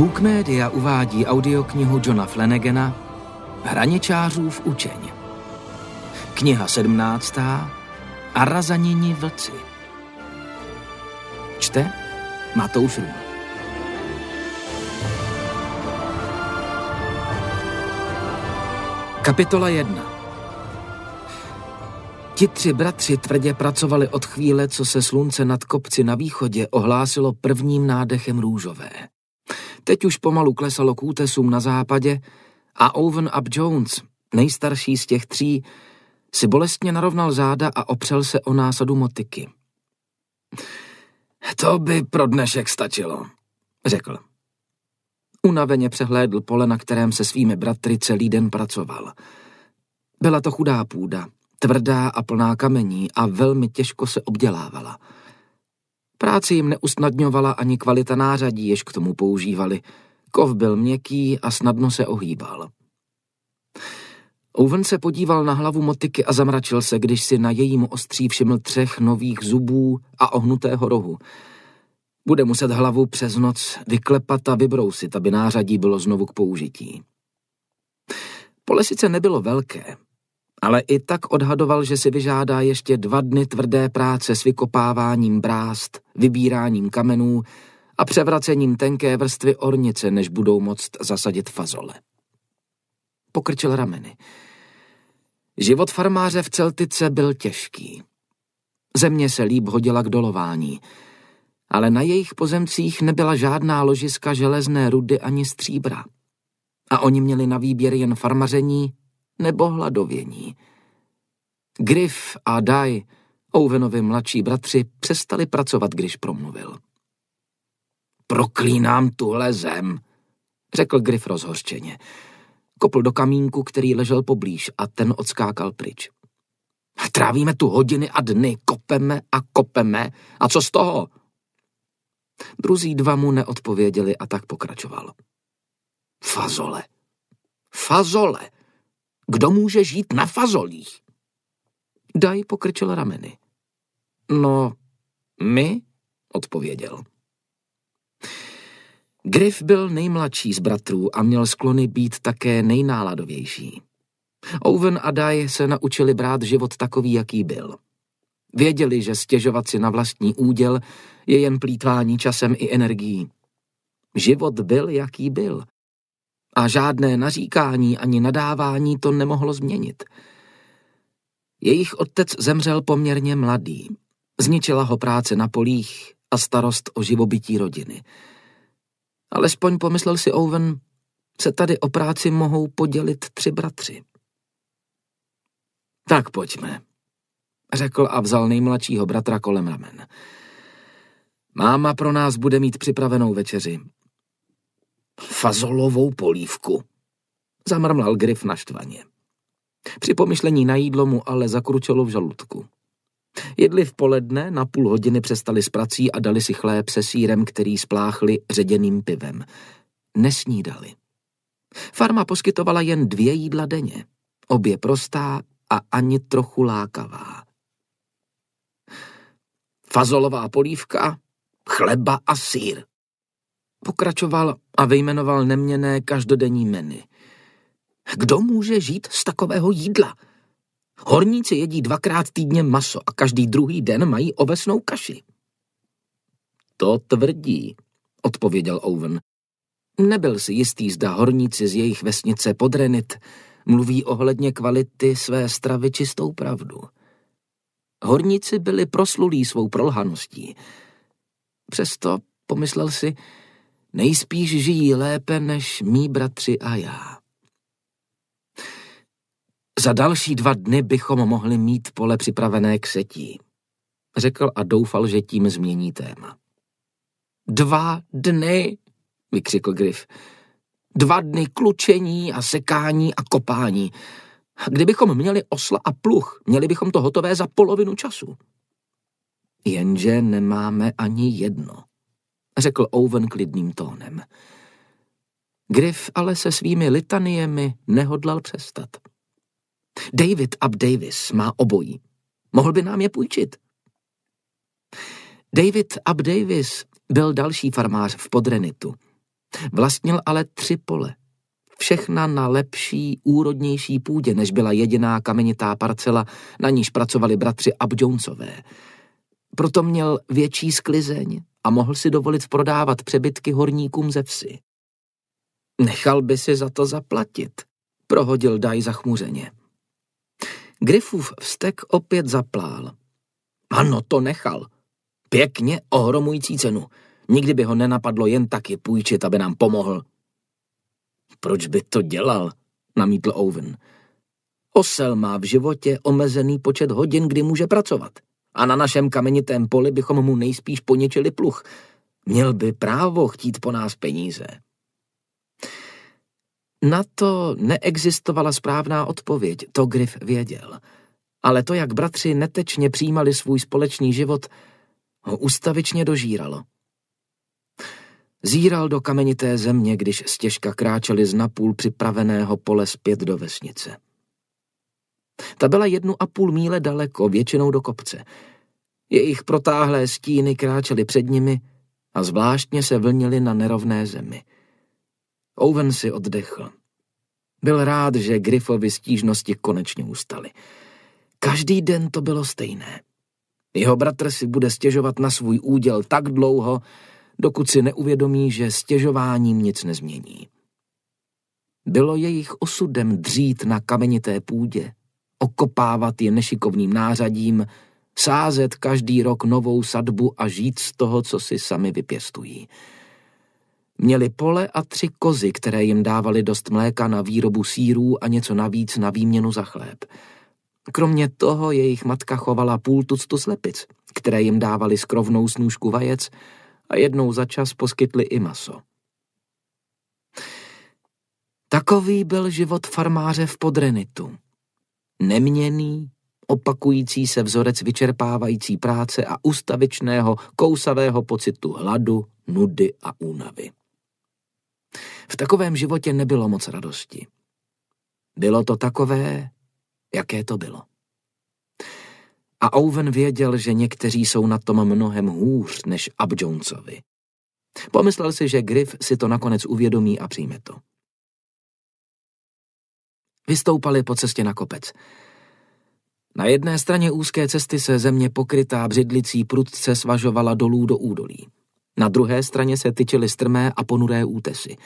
Book Media uvádí audioknihu Johna Flanagana Hraničářův učeň. Kniha 17. A razanění vlci. Čte Matouš Rům. Kapitola 1 Ti tři bratři tvrdě pracovali od chvíle, co se slunce nad kopci na východě ohlásilo prvním nádechem růžové. Teď už pomalu klesalo k útesům na západě a Owen Up Jones, nejstarší z těch tří, si bolestně narovnal záda a opřel se o násadu motiky. To by pro dnešek stačilo, řekl. Unaveně přehlédl pole, na kterém se svými bratry celý den pracoval. Byla to chudá půda, tvrdá a plná kamení a velmi těžko se obdělávala – Práci jim neusnadňovala ani kvalita nářadí, jež k tomu používali. Kov byl měkký a snadno se ohýbal. Owen se podíval na hlavu motiky a zamračil se, když si na jejím ostří všiml třech nových zubů a ohnutého rohu. Bude muset hlavu přes noc vyklepat a vybrousit, aby nářadí bylo znovu k použití. Pole sice nebylo velké, ale i tak odhadoval, že si vyžádá ještě dva dny tvrdé práce s vykopáváním brást, vybíráním kamenů a převracením tenké vrstvy ornice, než budou moct zasadit fazole. Pokrčil rameny. Život farmáře v Celtice byl těžký. Země se líp hodila k dolování, ale na jejich pozemcích nebyla žádná ložiska železné rudy ani stříbra. A oni měli na výběr jen farmaření nebo hladovění. Griff a Dai, Ouvenovi mladší bratři, přestali pracovat, když promluvil. Proklínám tuhle zem, řekl Griff rozhořčeně. Kopl do kamínku, který ležel poblíž a ten odskákal pryč. Trávíme tu hodiny a dny, kopeme a kopeme. A co z toho? Druzí dva mu neodpověděli a tak pokračoval. Fazole. Fazole. Kdo může žít na fazolích? Daj pokrčil rameny. No, my, odpověděl. Griff byl nejmladší z bratrů a měl sklony být také nejnáladovější. Owen a Daj se naučili brát život takový, jaký byl. Věděli, že stěžovat si na vlastní úděl je jen plítvání časem i energií. Život byl, jaký byl a žádné naříkání ani nadávání to nemohlo změnit. Jejich otec zemřel poměrně mladý. Zničila ho práce na polích a starost o živobytí rodiny. Alespoň pomyslel si Owen, se tady o práci mohou podělit tři bratři. Tak pojďme, řekl a vzal nejmladšího bratra kolem ramen. Máma pro nás bude mít připravenou večeři fazolovou polívku. Zamrmlal Griff naštvaně. Při pomyšlení na jídlo mu ale zakručelo v žaludku. Jedli v poledne, na půl hodiny přestali s prací a dali si chléb se sírem, který spláchli ředěným pivem. Nesnídali. Farma poskytovala jen dvě jídla denně. Obě prostá a ani trochu lákavá. Fazolová polívka, chleba a sír, Pokračoval a vyjmenoval neměné každodenní meny. Kdo může žít z takového jídla? Horníci jedí dvakrát týdně maso a každý druhý den mají ovesnou kaši. To tvrdí, odpověděl Owen. Nebyl si jistý, zda horníci z jejich vesnice Podrenit mluví ohledně kvality své stravy čistou pravdu. Horníci byli proslulí svou prolhaností. Přesto, pomyslel si, Nejspíš žijí lépe než mý bratři a já. Za další dva dny bychom mohli mít pole připravené k setí, řekl a doufal, že tím změní téma. Dva dny, vykřikl Griff. Dva dny klučení a sekání a kopání. Kdybychom měli osla a pluch, měli bychom to hotové za polovinu času. Jenže nemáme ani jedno řekl Owen klidným tónem. Griff ale se svými litaniemi nehodlal přestat. David Up Davis má obojí. Mohl by nám je půjčit. David Up Davis byl další farmář v Podrenitu. Vlastnil ale tři pole. Všechna na lepší, úrodnější půdě, než byla jediná kamenitá parcela, na níž pracovali bratři Up Jonesové. Proto měl větší sklizeň, a mohl si dovolit prodávat přebytky horníkům ze vsi. Nechal by si za to zaplatit, prohodil Daj zachmuřeně. Griffův vztek opět zaplál. Ano, to nechal. Pěkně ohromující cenu. Nikdy by ho nenapadlo jen taky půjčit, aby nám pomohl. Proč by to dělal? namítl Owen. Osel má v životě omezený počet hodin, kdy může pracovat a na našem kamenitém poli bychom mu nejspíš poněčili pluch. Měl by právo chtít po nás peníze. Na to neexistovala správná odpověď, to Griff věděl. Ale to, jak bratři netečně přijímali svůj společný život, ho ustavičně dožíralo. Zíral do kamenité země, když stěžka kráčeli z napůl připraveného pole zpět do vesnice. Ta byla jednu a půl míle daleko, většinou do kopce. Jejich protáhlé stíny kráčely před nimi a zvláštně se vlnily na nerovné zemi. Owen si oddechl. Byl rád, že Griffovi stížnosti konečně ustaly. Každý den to bylo stejné. Jeho bratr si bude stěžovat na svůj úděl tak dlouho, dokud si neuvědomí, že stěžováním nic nezmění. Bylo jejich osudem dřít na kamenité půdě, okopávat je nešikovným nářadím, sázet každý rok novou sadbu a žít z toho, co si sami vypěstují. Měli pole a tři kozy, které jim dávali dost mléka na výrobu sírů a něco navíc na výměnu za chléb. Kromě toho jejich matka chovala půl tuctu slepic, které jim dávali skrovnou snůžku vajec a jednou za čas poskytli i maso. Takový byl život farmáře v Podrenitu neměný, opakující se vzorec vyčerpávající práce a ustavičného, kousavého pocitu hladu, nudy a únavy. V takovém životě nebylo moc radosti. Bylo to takové, jaké to bylo. A Owen věděl, že někteří jsou na tom mnohem hůř než Abjonesovi. Pomyslel si, že Griff si to nakonec uvědomí a přijme to. Vystoupali po cestě na kopec. Na jedné straně úzké cesty se země pokrytá břidlicí prudce svažovala dolů do údolí. Na druhé straně se tyčily strmé a ponuré útesy.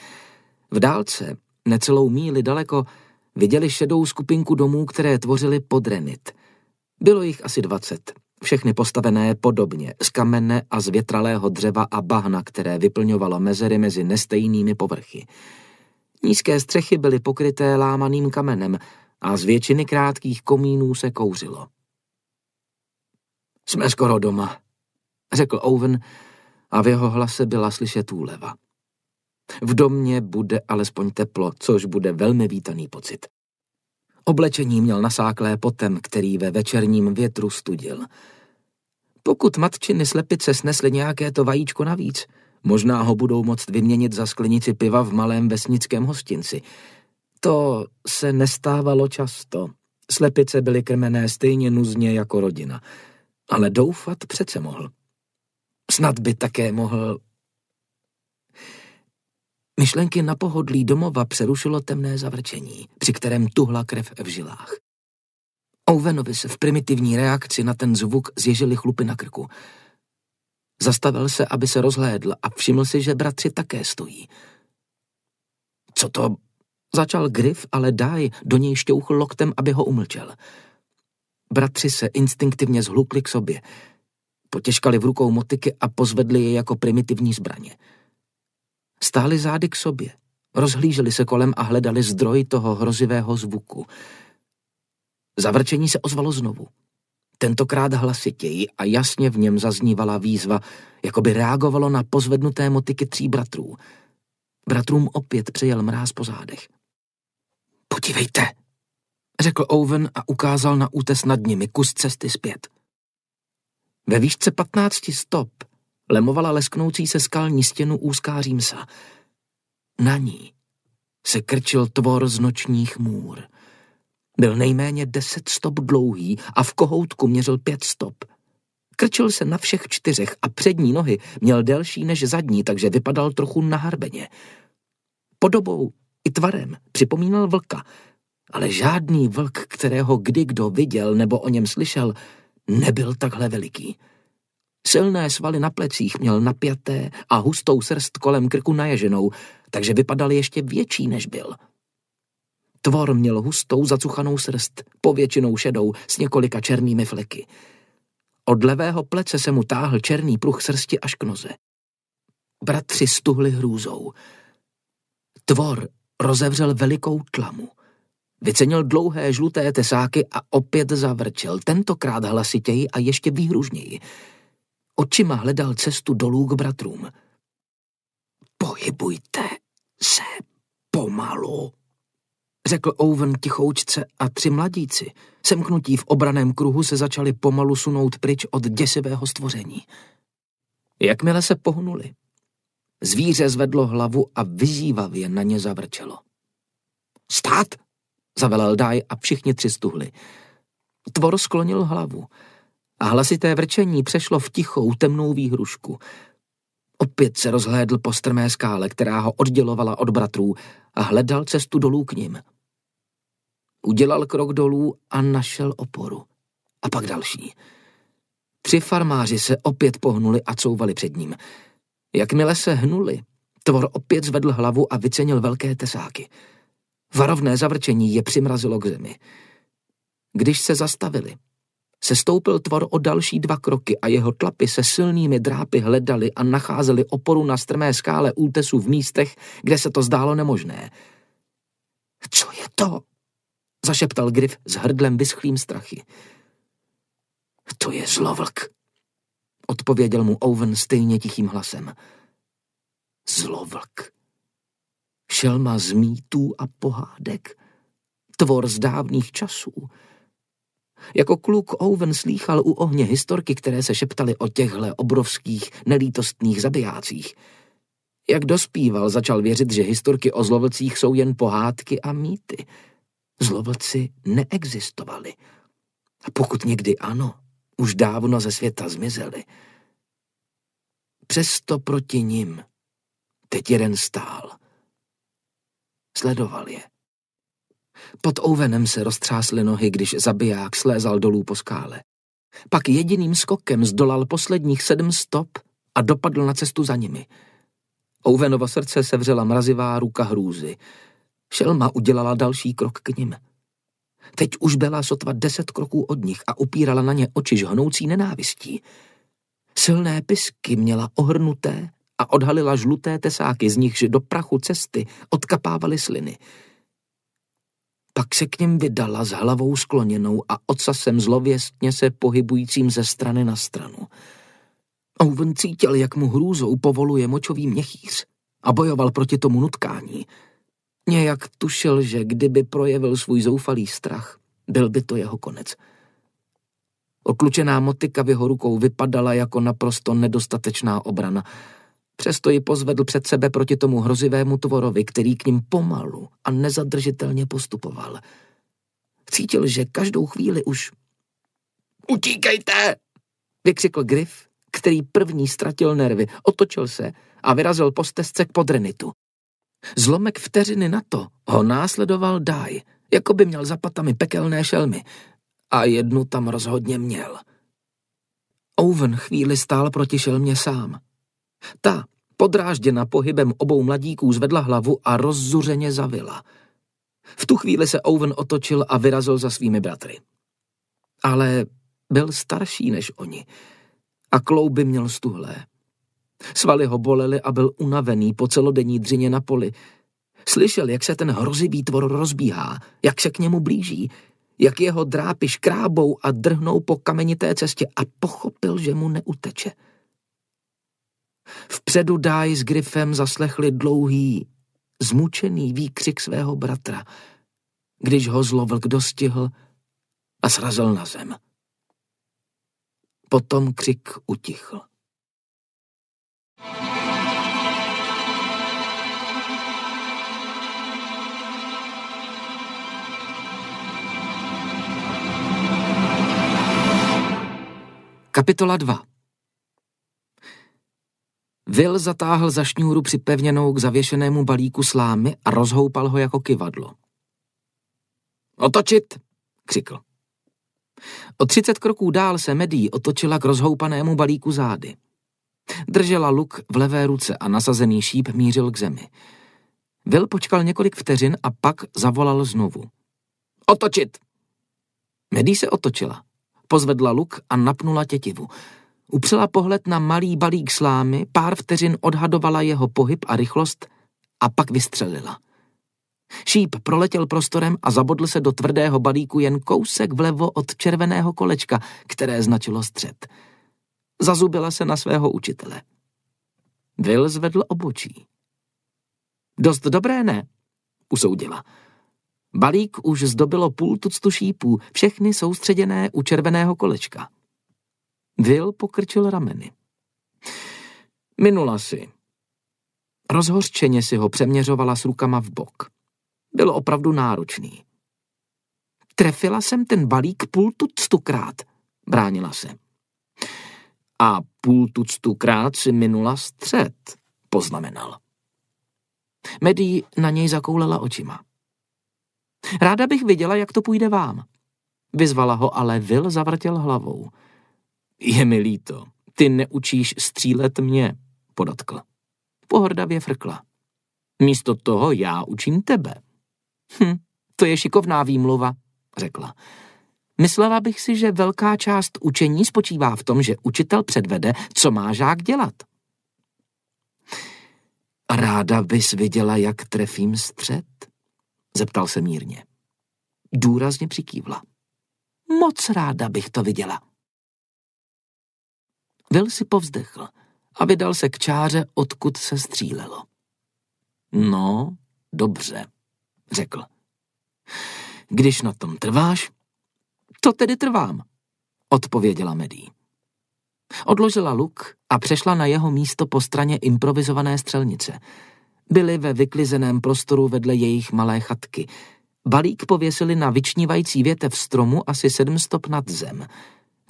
V dálce, necelou míli daleko, viděli šedou skupinku domů, které tvořily podrenit. Bylo jich asi dvacet, všechny postavené podobně, z kamene a z větralého dřeva a bahna, které vyplňovalo mezery mezi nestejnými povrchy. Nízké střechy byly pokryté lámaným kamenem a z většiny krátkých komínů se kouřilo. Jsme skoro doma, řekl Owen a v jeho hlase byla slyšet úleva. V domě bude alespoň teplo, což bude velmi vítaný pocit. Oblečení měl nasáklé potem, který ve večerním větru studil. Pokud matčiny slepice snesly nějaké to vajíčko navíc, Možná ho budou moct vyměnit za sklenici piva v malém vesnickém hostinci. To se nestávalo často. Slepice byly krmené stejně nuzně jako rodina. Ale doufat přece mohl. Snad by také mohl... Myšlenky na pohodlí domova přerušilo temné zavrčení, při kterém tuhla krev v žilách. Ouvenovi se v primitivní reakci na ten zvuk zježily chlupy na krku. Zastavil se, aby se rozhlédl a všiml si, že bratři také stojí. Co to? Začal Griff, ale Daj do něj šťouchl loktem, aby ho umlčel. Bratři se instinktivně zhlukli k sobě. Potěžkali v rukou motiky a pozvedli je jako primitivní zbraně. Stáli zády k sobě, rozhlíželi se kolem a hledali zdroj toho hrozivého zvuku. Zavrčení se ozvalo znovu tentokrát hlasitěji a jasně v něm zaznívala výzva, jako by reagovalo na pozvednuté motiky tří bratrů. Bratrům opět přijel mráz po zádech. Podívejte, řekl Owen a ukázal na útes nad nimi kus cesty zpět. Ve výšce patnácti stop lemovala lesknoucí se skalní stěnu úzká římsa. Na ní se krčil tvor z nočních můr. Byl nejméně deset stop dlouhý a v kohoutku měřil pět stop. Krčil se na všech čtyřech a přední nohy měl delší než zadní, takže vypadal trochu naharbeně. Podobou i tvarem připomínal vlka, ale žádný vlk, kterého kdy kdo viděl nebo o něm slyšel, nebyl takhle veliký. Silné svaly na plecích měl napjaté a hustou srst kolem krku naježenou, takže vypadal ještě větší, než byl. Tvor měl hustou zacuchanou srst, povětšinou šedou, s několika černými fleky. Od levého plece se mu táhl černý pruh srsti až k noze. Bratři stuhli hrůzou. Tvor rozevřel velikou tlamu. Vycenil dlouhé žluté tesáky a opět zavrčel, tentokrát hlasitěji a ještě výhružněji. Očima hledal cestu dolů k bratrům. Pohybujte se pomalu řekl Owen tichoučce a tři mladíci, semknutí v obraném kruhu, se začali pomalu sunout pryč od děsivého stvoření. Jakmile se pohnuli, zvíře zvedlo hlavu a vyzývavě na ně zavrčelo. Stát! zavelel Daj a všichni tři stuhli. Tvor sklonil hlavu a hlasité vrčení přešlo v tichou, temnou výhrušku. Opět se rozhlédl po strmé skále, která ho oddělovala od bratrů a hledal cestu dolů k ním. Udělal krok dolů a našel oporu. A pak další. Tři farmáři se opět pohnuli a couvali před ním. Jakmile se hnuli, tvor opět zvedl hlavu a vycenil velké tesáky. Varovné zavrčení je přimrazilo k zemi. Když se zastavili, sestoupil tvor o další dva kroky a jeho tlapy se silnými drápy hledali a nacházeli oporu na strmé skále útesu v místech, kde se to zdálo nemožné. Co je to? zašeptal Griff s hrdlem vyschlým strachy. To je zlovlk, odpověděl mu Owen stejně tichým hlasem. Zlovlk. Šelma z mýtů a pohádek. Tvor z dávných časů. Jako kluk Owen slýchal u ohně historky, které se šeptaly o těchhle obrovských, nelítostných zabijácích. Jak dospíval, začal věřit, že historky o zlovlcích jsou jen pohádky a mýty – Zlovlci neexistovali. A pokud někdy ano, už dávno ze světa zmizeli. Přesto proti ním, teď jeden stál. Sledoval je. Pod ouvenem se roztřásly nohy, když zabiják slézal dolů po skále. Pak jediným skokem zdolal posledních sedm stop a dopadl na cestu za nimi. Ouvenovo srdce sevřela mrazivá ruka hrůzy. Šelma udělala další krok k ním. Teď už byla sotva deset kroků od nich a upírala na ně oči žhnoucí nenávistí. Silné pisky měla ohrnuté a odhalila žluté tesáky, z nichž do prachu cesty odkapávaly sliny. Pak se k něm vydala s hlavou skloněnou a ocasem zlověstně se pohybujícím ze strany na stranu. Owen cítil, jak mu hrůzou povoluje močový měchýř a bojoval proti tomu nutkání – Nějak tušil, že kdyby projevil svůj zoufalý strach, byl by to jeho konec. Oklučená motika v jeho rukou vypadala jako naprosto nedostatečná obrana. Přesto ji pozvedl před sebe proti tomu hrozivému tvorovi, který k ním pomalu a nezadržitelně postupoval. Cítil, že každou chvíli už... Utíkejte! vykřikl Griff, který první ztratil nervy, otočil se a vyrazil po stezce k podrenitu. Zlomek vteřiny na to ho následoval Daj, jako by měl za patami pekelné šelmy. A jednu tam rozhodně měl. Owen chvíli stál proti šelmě sám. Ta, podrážděna pohybem obou mladíků, zvedla hlavu a rozzuřeně zavila. V tu chvíli se Owen otočil a vyrazil za svými bratry. Ale byl starší než oni a klouby měl stuhlé. Svaly ho bolely a byl unavený po celodenní dřině na poli. Slyšel, jak se ten hrozivý tvor rozbíhá, jak se k němu blíží, jak jeho drápy škrábou a drhnou po kamenité cestě a pochopil, že mu neuteče. Vpředu Dáj s Griffem zaslechli dlouhý, zmučený výkřik svého bratra, když ho zlovlk dostihl a srazil na zem. Potom křik utichl. Kapitola 2 Vil zatáhl za šňůru připevněnou k zavěšenému balíku slámy a rozhoupal ho jako kyvadlo. Otočit! křikl. O třicet kroků dál se Medí otočila k rozhoupanému balíku zády. Držela luk v levé ruce a nasazený šíp mířil k zemi. Will počkal několik vteřin a pak zavolal znovu. Otočit! Medí se otočila. Pozvedla luk a napnula tětivu. Upřela pohled na malý balík slámy, pár vteřin odhadovala jeho pohyb a rychlost a pak vystřelila. Šíp proletěl prostorem a zabodl se do tvrdého balíku jen kousek vlevo od červeného kolečka, které značilo střed. Zazubila se na svého učitele. Will zvedl obočí. Dost dobré, ne? Usoudila. Balík už zdobilo půl tuctu šípů, všechny soustředěné u červeného kolečka. Will pokrčil rameny. Minula si. Rozhořčeně si ho přeměřovala s rukama v bok. Byl opravdu náročný. Trefila jsem ten balík půl tuctukrát, bránila se a půl tuctu krát si minula střed, poznamenal. Medí na něj zakoulela očima. Ráda bych viděla, jak to půjde vám. Vyzvala ho, ale Vil zavrtěl hlavou. Je mi líto, ty neučíš střílet mě, podotkl. Pohrdavě frkla. Místo toho já učím tebe. Hm, to je šikovná výmluva, řekla. Myslela bych si, že velká část učení spočívá v tom, že učitel předvede, co má žák dělat. Ráda bys viděla, jak trefím střed? Zeptal se mírně. Důrazně přikývla. Moc ráda bych to viděla. Vil si povzdechl a vydal se k čáře, odkud se střílelo. No, dobře, řekl. Když na tom trváš, to tedy trvám, odpověděla Medí. Odložila luk a přešla na jeho místo po straně improvizované střelnice. Byli ve vyklizeném prostoru vedle jejich malé chatky. Balík pověsili na vyčnívající větev stromu asi sedm stop nad zem.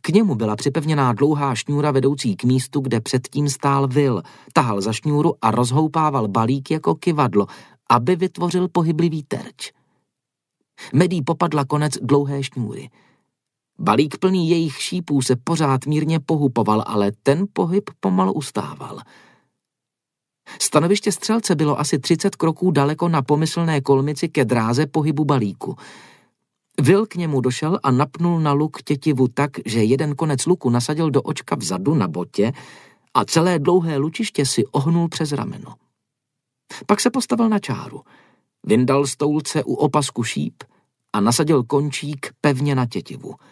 K němu byla připevněná dlouhá šňůra vedoucí k místu, kde předtím stál vil. Tahal za šňůru a rozhoupával balík jako kivadlo, aby vytvořil pohyblivý terč. Medí popadla konec dlouhé šňůry – Balík plný jejich šípů se pořád mírně pohupoval, ale ten pohyb pomalu ustával. Stanoviště střelce bylo asi 30 kroků daleko na pomyslné kolmici ke dráze pohybu balíku. Vil k němu došel a napnul na luk tětivu tak, že jeden konec luku nasadil do očka vzadu na botě a celé dlouhé lučiště si ohnul přes rameno. Pak se postavil na čáru, vyndal stoulce u opasku šíp a nasadil končík pevně na tětivu –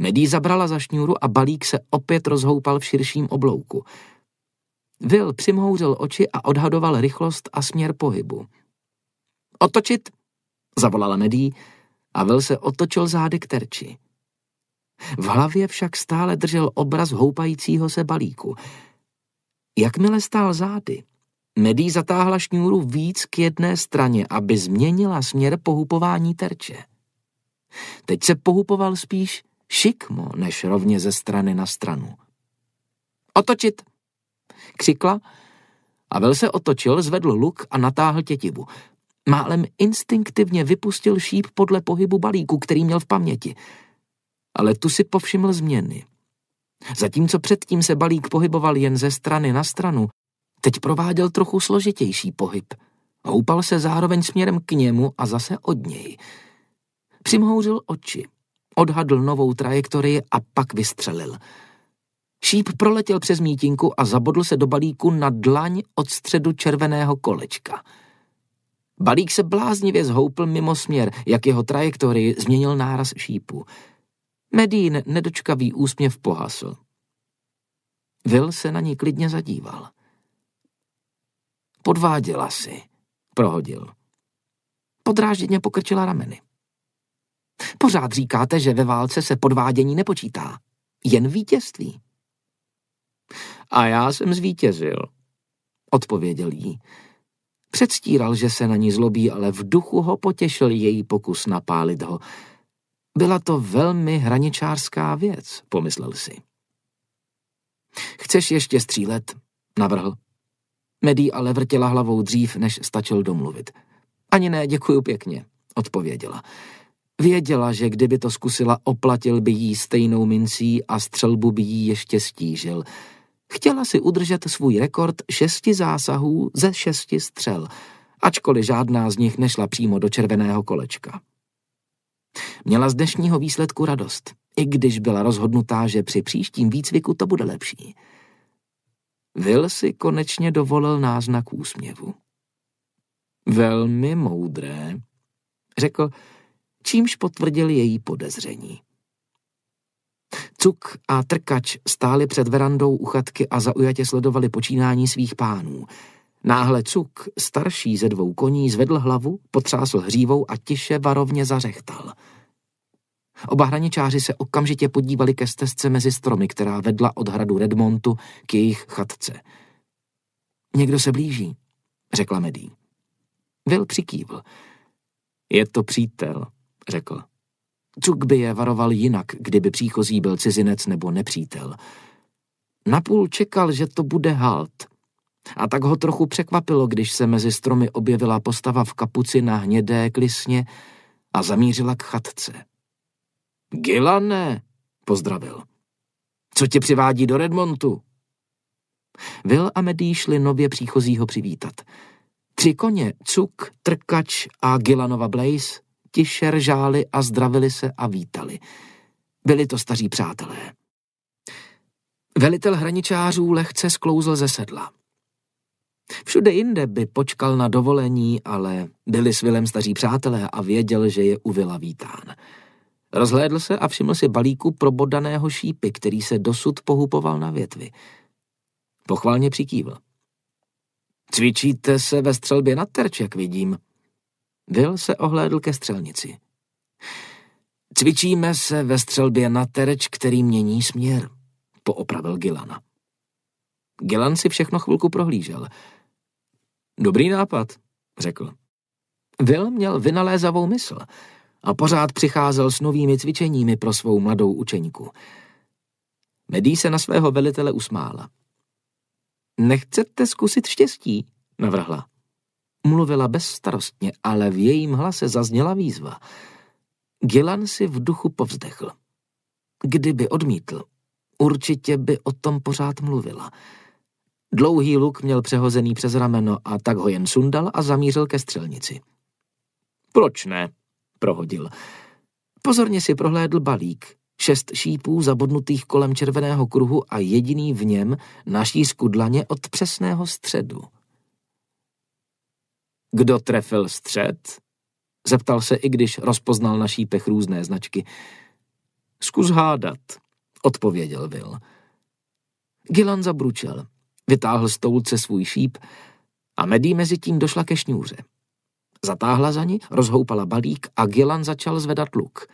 Medí zabrala za šňůru a balík se opět rozhoupal v širším oblouku. Vil přimhouřil oči a odhadoval rychlost a směr pohybu. Otočit! Zavolala Nedí a Vil se otočil zády k terči. V hlavě však stále držel obraz houpajícího se balíku. Jakmile stál zády, Medí zatáhla šňůru víc k jedné straně, aby změnila směr pohupování terče. Teď se pohupoval spíš šikmo než rovně ze strany na stranu. Otočit! Křikla a vel se otočil, zvedl luk a natáhl tětivu. Málem instinktivně vypustil šíp podle pohybu balíku, který měl v paměti. Ale tu si povšiml změny. Zatímco předtím se balík pohyboval jen ze strany na stranu, teď prováděl trochu složitější pohyb. Houpal se zároveň směrem k němu a zase od něj. Přimhouřil oči odhadl novou trajektorii a pak vystřelil. Šíp proletěl přes mítinku a zabodl se do balíku na dlaň od středu červeného kolečka. Balík se bláznivě zhoupl mimo směr, jak jeho trajektorii změnil náraz šípu. Medín nedočkavý úsměv pohasl. Vil se na ní klidně zadíval. Podváděla si, prohodil. Podrážděně pokrčila rameny. Pořád říkáte, že ve válce se podvádění nepočítá. Jen vítězství. A já jsem zvítězil, odpověděl jí. Předstíral, že se na ní zlobí, ale v duchu ho potěšil její pokus napálit ho. Byla to velmi hraničářská věc, pomyslel si. Chceš ještě střílet? Navrhl. Medí ale vrtěla hlavou dřív, než stačil domluvit. Ani ne, děkuju pěkně, odpověděla. Věděla, že kdyby to zkusila, oplatil by jí stejnou mincí a střelbu by jí ještě stížil. Chtěla si udržet svůj rekord šesti zásahů ze šesti střel, ačkoliv žádná z nich nešla přímo do červeného kolečka. Měla z dnešního výsledku radost, i když byla rozhodnutá, že při příštím výcviku to bude lepší. Will si konečně dovolil náznak úsměvu. Velmi moudré, řekl, čímž potvrdil její podezření. Cuk a trkač stáli před verandou u chatky a zaujatě sledovali počínání svých pánů. Náhle Cuk, starší ze dvou koní, zvedl hlavu, potřásl hřívou a tiše varovně zařechtal. Oba hraničáři se okamžitě podívali ke stezce mezi stromy, která vedla od hradu Redmontu k jejich chatce. Někdo se blíží, řekla Medí. Vil přikývl. Je to přítel, řekl. Cuk by je varoval jinak, kdyby příchozí byl cizinec nebo nepřítel. Napůl čekal, že to bude halt. A tak ho trochu překvapilo, když se mezi stromy objevila postava v kapuci na hnědé klisně a zamířila k chatce. Gilane, pozdravil. Co tě přivádí do Redmontu? Vil a Medí šli nově příchozího přivítat. Tři koně, Cuk, Trkač a Gilanova Blaze tiše ržáli a zdravili se a vítali. Byli to staří přátelé. Velitel hraničářů lehce sklouzl ze sedla. Všude jinde by počkal na dovolení, ale byli s Vilem staří přátelé a věděl, že je u Vila vítán. Rozhlédl se a všiml si balíku probodaného šípy, který se dosud pohupoval na větvi. Pochválně přikývl. Cvičíte se ve střelbě na terč, jak vidím, Will se ohlédl ke střelnici. Cvičíme se ve střelbě na tereč, který mění směr, poopravil Gilana. Gilan si všechno chvilku prohlížel. Dobrý nápad, řekl. Will měl vynalézavou mysl a pořád přicházel s novými cvičeními pro svou mladou učeníku. Medí se na svého velitele usmála. Nechcete zkusit štěstí, navrhla. Mluvila bezstarostně, ale v jejím hlase zazněla výzva. Gilan si v duchu povzdechl. Kdyby odmítl, určitě by o tom pořád mluvila. Dlouhý luk měl přehozený přes rameno a tak ho jen sundal a zamířil ke střelnici. Proč ne? prohodil. Pozorně si prohlédl balík. Šest šípů zabodnutých kolem červeného kruhu a jediný v něm na šířku dlaně od přesného středu. Kdo trefil střed? Zeptal se, i když rozpoznal na šípech různé značky. Zkus hádat, odpověděl Vil. Gilan zabručel, vytáhl z toulce svůj šíp a Medí mezi tím došla ke šňůře. Zatáhla za ní, rozhoupala balík a Gilan začal zvedat luk.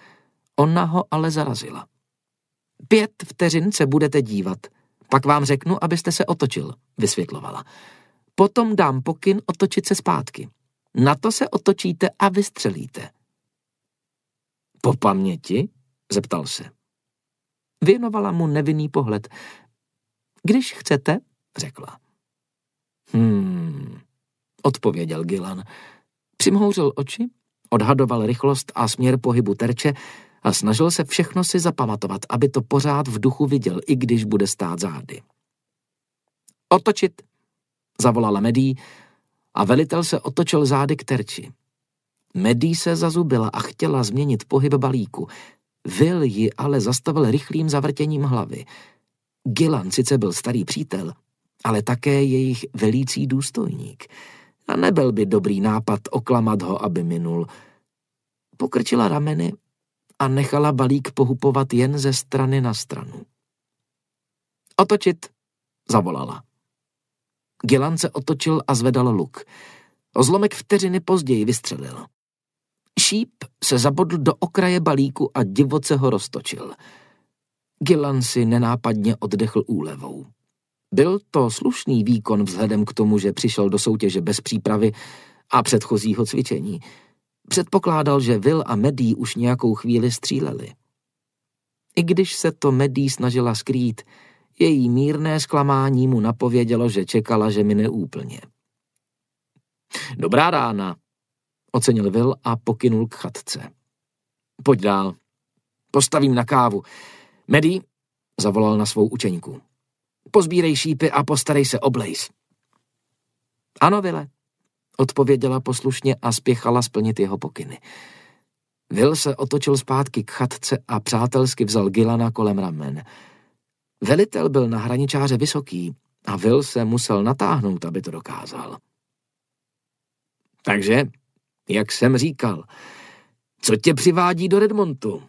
Ona ho ale zarazila. Pět vteřin se budete dívat, pak vám řeknu, abyste se otočil, vysvětlovala. Potom dám pokyn otočit se zpátky. Na to se otočíte a vystřelíte. Po paměti? zeptal se. Věnovala mu nevinný pohled. Když chcete, řekla. Hmm, odpověděl Gilan. Přimhouřil oči, odhadoval rychlost a směr pohybu terče a snažil se všechno si zapamatovat, aby to pořád v duchu viděl, i když bude stát zády. Otočit, Zavolala Medí a velitel se otočil zády k terči. Medí se zazubila a chtěla změnit pohyb balíku. Vil ji ale zastavil rychlým zavrtěním hlavy. Gilan sice byl starý přítel, ale také jejich velící důstojník. A nebyl by dobrý nápad oklamat ho, aby minul. Pokrčila rameny a nechala balík pohupovat jen ze strany na stranu. Otočit, zavolala. Gilan se otočil a zvedal luk. O zlomek vteřiny později vystřelil. Šíp se zabodl do okraje balíku a divoce ho roztočil. Gilan si nenápadně oddechl úlevou. Byl to slušný výkon vzhledem k tomu, že přišel do soutěže bez přípravy a předchozího cvičení. Předpokládal, že Will a Medí už nějakou chvíli stříleli. I když se to Medí snažila skrýt, její mírné zklamání mu napovědělo, že čekala, že mi neúplně. Dobrá rána, ocenil Will a pokynul k chatce. Pojď dál. Postavím na kávu. Medi, zavolal na svou učeňku. Pozbírej šípy a postarej se o Blaze. Ano, Vile, odpověděla poslušně a spěchala splnit jeho pokyny. Will se otočil zpátky k chatce a přátelsky vzal Gilana kolem ramen. Velitel byl na hraničáře vysoký a Will se musel natáhnout, aby to dokázal. Takže, jak jsem říkal, co tě přivádí do Redmontu?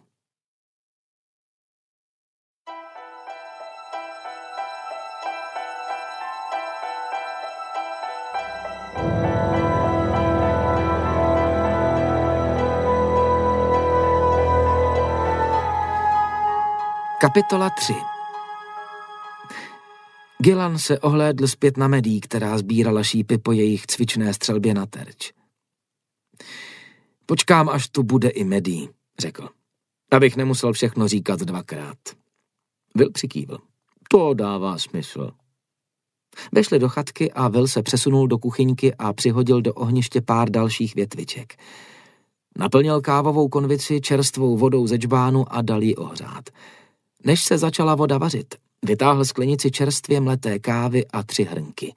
Kapitola 3 Gilan se ohlédl zpět na medí, která sbírala šípy po jejich cvičné střelbě na terč. Počkám, až tu bude i medí, řekl. Abych nemusel všechno říkat dvakrát. Vil přikývl. To dává smysl. Vešli do chatky a Vil se přesunul do kuchyňky a přihodil do ohniště pár dalších větviček. Naplnil kávovou konvici čerstvou vodou ze džbánu a dal ji ohřát. Než se začala voda vařit, Vytáhl sklenici čerstvě mleté kávy a tři hrnky.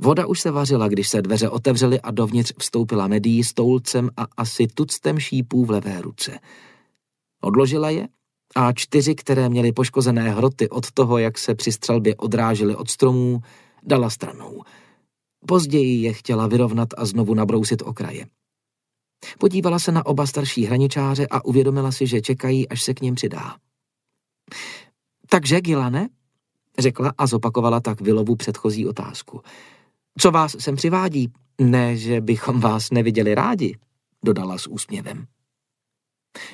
Voda už se vařila, když se dveře otevřely a dovnitř vstoupila Medí s toulcem a asi tuctem šípů v levé ruce. Odložila je a čtyři, které měly poškozené hroty od toho, jak se při střelbě odrážely od stromů, dala stranou. Později je chtěla vyrovnat a znovu nabrousit okraje. Podívala se na oba starší hraničáře a uvědomila si, že čekají, až se k ním přidá. Takže, Gilane, řekla a zopakovala tak Vilovu předchozí otázku. Co vás sem přivádí? Ne, že bychom vás neviděli rádi, dodala s úsměvem.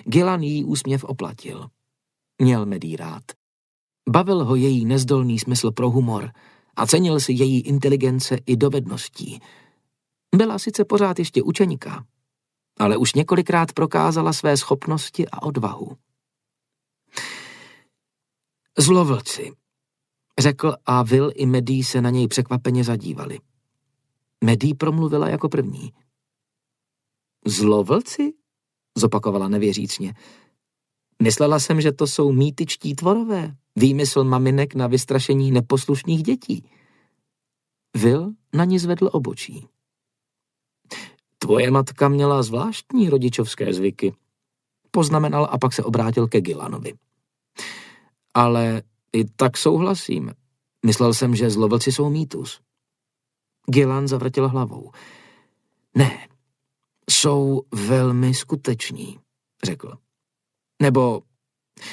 Gilan jí úsměv oplatil. Měl Medí rád. Bavil ho její nezdolný smysl pro humor a cenil si její inteligence i dovedností. Byla sice pořád ještě učeníka, ale už několikrát prokázala své schopnosti a odvahu. Zlovlci, řekl a Will i Medí se na něj překvapeně zadívali. Medí promluvila jako první. Zlovlci? zopakovala nevěřícně. Myslela jsem, že to jsou mýtičtí tvorové, výmysl maminek na vystrašení neposlušných dětí. Vil na ní zvedl obočí. Tvoje matka měla zvláštní rodičovské zvyky, poznamenal a pak se obrátil ke Gilanovi. Ale i tak souhlasím. Myslel jsem, že zlovlci jsou mýtus. Gilan zavrtil hlavou. Ne, jsou velmi skuteční, řekl. Nebo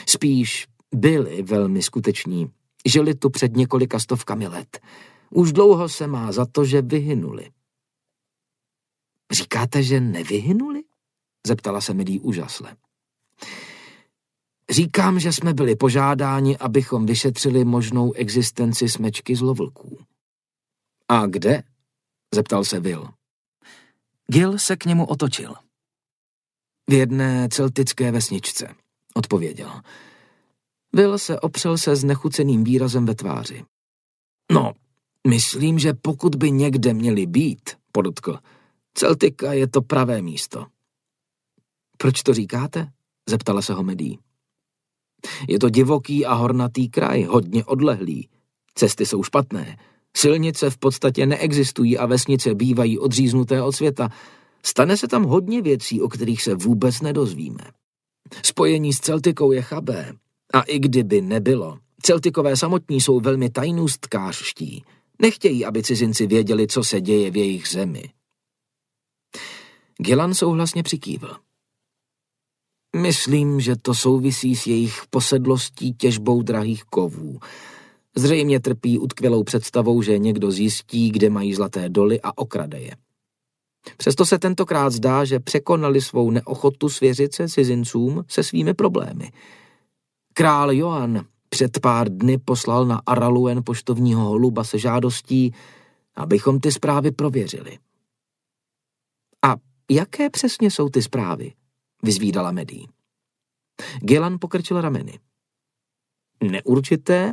spíš byli velmi skuteční. Žili tu před několika stovkami let. Už dlouho se má za to, že vyhynuli. Říkáte, že nevyhynuli? Zeptala se Milí úžasle. Říkám, že jsme byli požádáni, abychom vyšetřili možnou existenci smečky zlovlků. A kde? zeptal se Will. Gil se k němu otočil. V jedné celtické vesničce, odpověděl. Will se opřel se znechuceným výrazem ve tváři. No, myslím, že pokud by někde měli být, podotkl, Celtika je to pravé místo. Proč to říkáte? zeptala se ho Medí. Je to divoký a hornatý kraj, hodně odlehlý. Cesty jsou špatné. Silnice v podstatě neexistují a vesnice bývají odříznuté od světa. Stane se tam hodně věcí, o kterých se vůbec nedozvíme. Spojení s Celtikou je chabé. A i kdyby nebylo, Celtikové samotní jsou velmi tajnůstkářští. Nechtějí, aby cizinci věděli, co se děje v jejich zemi. Gilan souhlasně přikývl. Myslím, že to souvisí s jejich posedlostí těžbou drahých kovů. Zřejmě trpí utkvělou představou, že někdo zjistí, kde mají zlaté doly a okrade je. Přesto se tentokrát zdá, že překonali svou neochotu svěřit se cizincům se svými problémy. Král Johan před pár dny poslal na Araluen poštovního holuba se žádostí, abychom ty zprávy prověřili. A jaké přesně jsou ty zprávy? vyzvídala Medí. Gelan pokrčil rameny. Neurčité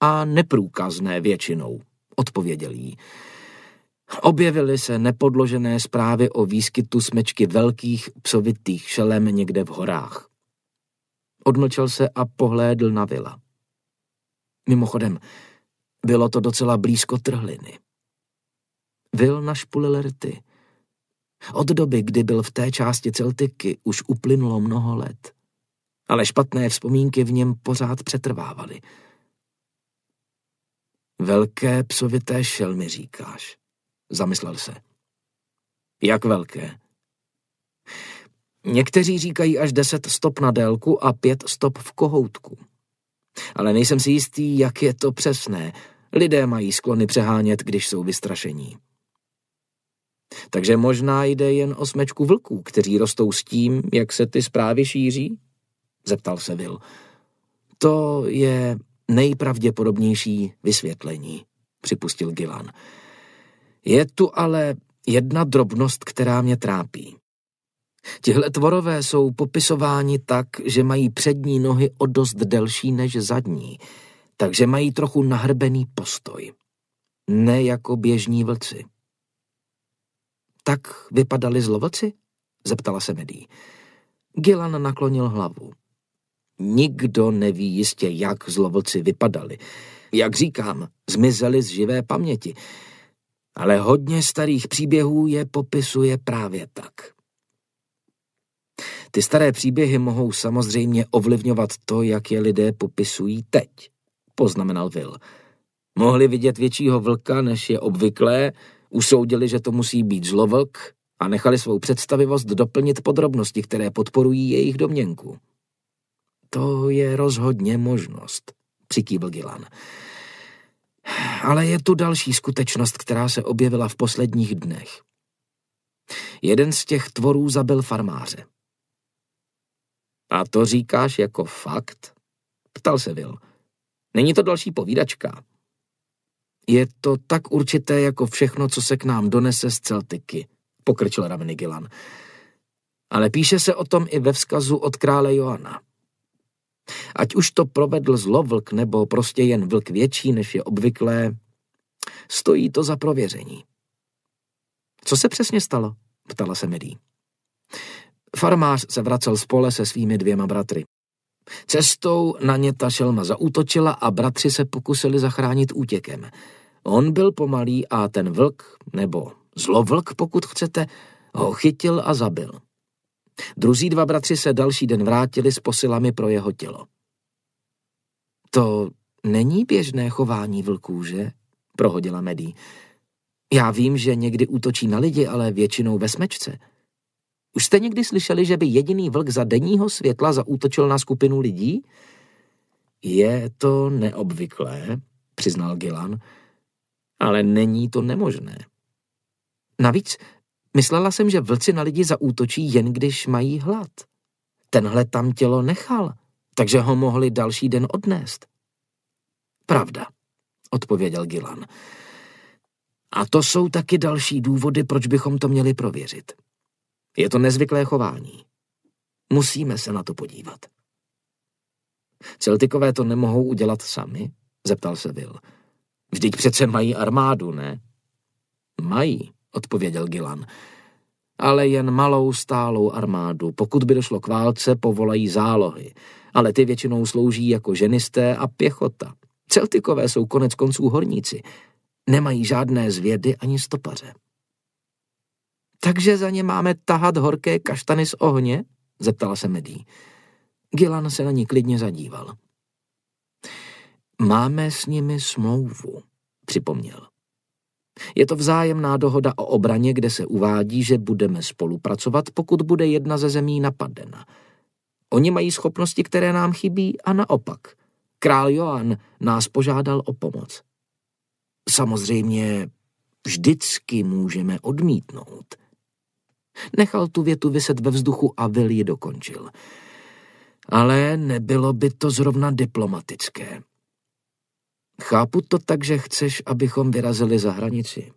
a neprůkazné většinou, odpověděl jí. Objevily se nepodložené zprávy o výskytu smečky velkých psovitých šelem někde v horách. Odmlčel se a pohlédl na vila. Mimochodem, bylo to docela blízko trhliny. Vil našpulil rty. Od doby, kdy byl v té části Celtiky, už uplynulo mnoho let. Ale špatné vzpomínky v něm pořád přetrvávaly. Velké psovité šelmy říkáš, zamyslel se. Jak velké? Někteří říkají až deset stop na délku a pět stop v kohoutku. Ale nejsem si jistý, jak je to přesné. Lidé mají sklony přehánět, když jsou vystrašení. Takže možná jde jen o smečku vlků, kteří rostou s tím, jak se ty zprávy šíří? Zeptal se Vil. To je nejpravděpodobnější vysvětlení, připustil Gilan. Je tu ale jedna drobnost, která mě trápí. Tihle tvorové jsou popisováni tak, že mají přední nohy o dost delší než zadní, takže mají trochu nahrbený postoj. Ne jako běžní vlci. Tak vypadali zlovoci? Zeptala se Medí. Gilan naklonil hlavu. Nikdo neví jistě, jak zlovoci vypadali. Jak říkám, zmizeli z živé paměti. Ale hodně starých příběhů je popisuje právě tak. Ty staré příběhy mohou samozřejmě ovlivňovat to, jak je lidé popisují teď, poznamenal Will. Mohli vidět většího vlka, než je obvyklé, Usoudili, že to musí být zlovlk a nechali svou představivost doplnit podrobnosti, které podporují jejich domněnku. To je rozhodně možnost, přikývl Gilan. Ale je tu další skutečnost, která se objevila v posledních dnech. Jeden z těch tvorů zabil farmáře. A to říkáš jako fakt? Ptal se Vil. Není to další povídačka? Je to tak určité jako všechno, co se k nám donese z Celtiky, pokrčil rameny Gilan. Ale píše se o tom i ve vzkazu od krále Joana. Ať už to provedl zlovlk nebo prostě jen vlk větší, než je obvyklé, stojí to za prověření. Co se přesně stalo? ptala se Medí. Farmář se vracel spole se svými dvěma bratry. Cestou na ně ta šelma zautočila a bratři se pokusili zachránit útěkem. On byl pomalý a ten vlk, nebo zlovlk, pokud chcete, ho chytil a zabil. Druzí dva bratři se další den vrátili s posilami pro jeho tělo. To není běžné chování vlků, že? Prohodila Medí. Já vím, že někdy útočí na lidi, ale většinou ve smečce. Už jste někdy slyšeli, že by jediný vlk za denního světla zaútočil na skupinu lidí? Je to neobvyklé, přiznal Gilan, ale není to nemožné. Navíc myslela jsem, že vlci na lidi zaútočí jen když mají hlad. Tenhle tam tělo nechal, takže ho mohli další den odnést. Pravda, odpověděl Gilan. A to jsou taky další důvody, proč bychom to měli prověřit. Je to nezvyklé chování. Musíme se na to podívat. Celtikové to nemohou udělat sami? zeptal se Bill. Vždyť přece mají armádu, ne? Mají, odpověděl Gilan. Ale jen malou stálou armádu. Pokud by došlo k válce, povolají zálohy. Ale ty většinou slouží jako ženisté a pěchota. Celtikové jsou konec konců horníci. Nemají žádné zvědy ani stopaře. Takže za ně máme tahat horké kaštany z ohně? Zeptala se Medí. Gilan se na ní klidně zadíval. Máme s nimi smlouvu, připomněl. Je to vzájemná dohoda o obraně, kde se uvádí, že budeme spolupracovat, pokud bude jedna ze zemí napadena. Oni mají schopnosti, které nám chybí a naopak. Král Joan nás požádal o pomoc. Samozřejmě vždycky můžeme odmítnout – Nechal tu větu vyset ve vzduchu a Will ji dokončil. Ale nebylo by to zrovna diplomatické. Chápu to tak, že chceš, abychom vyrazili za hranici,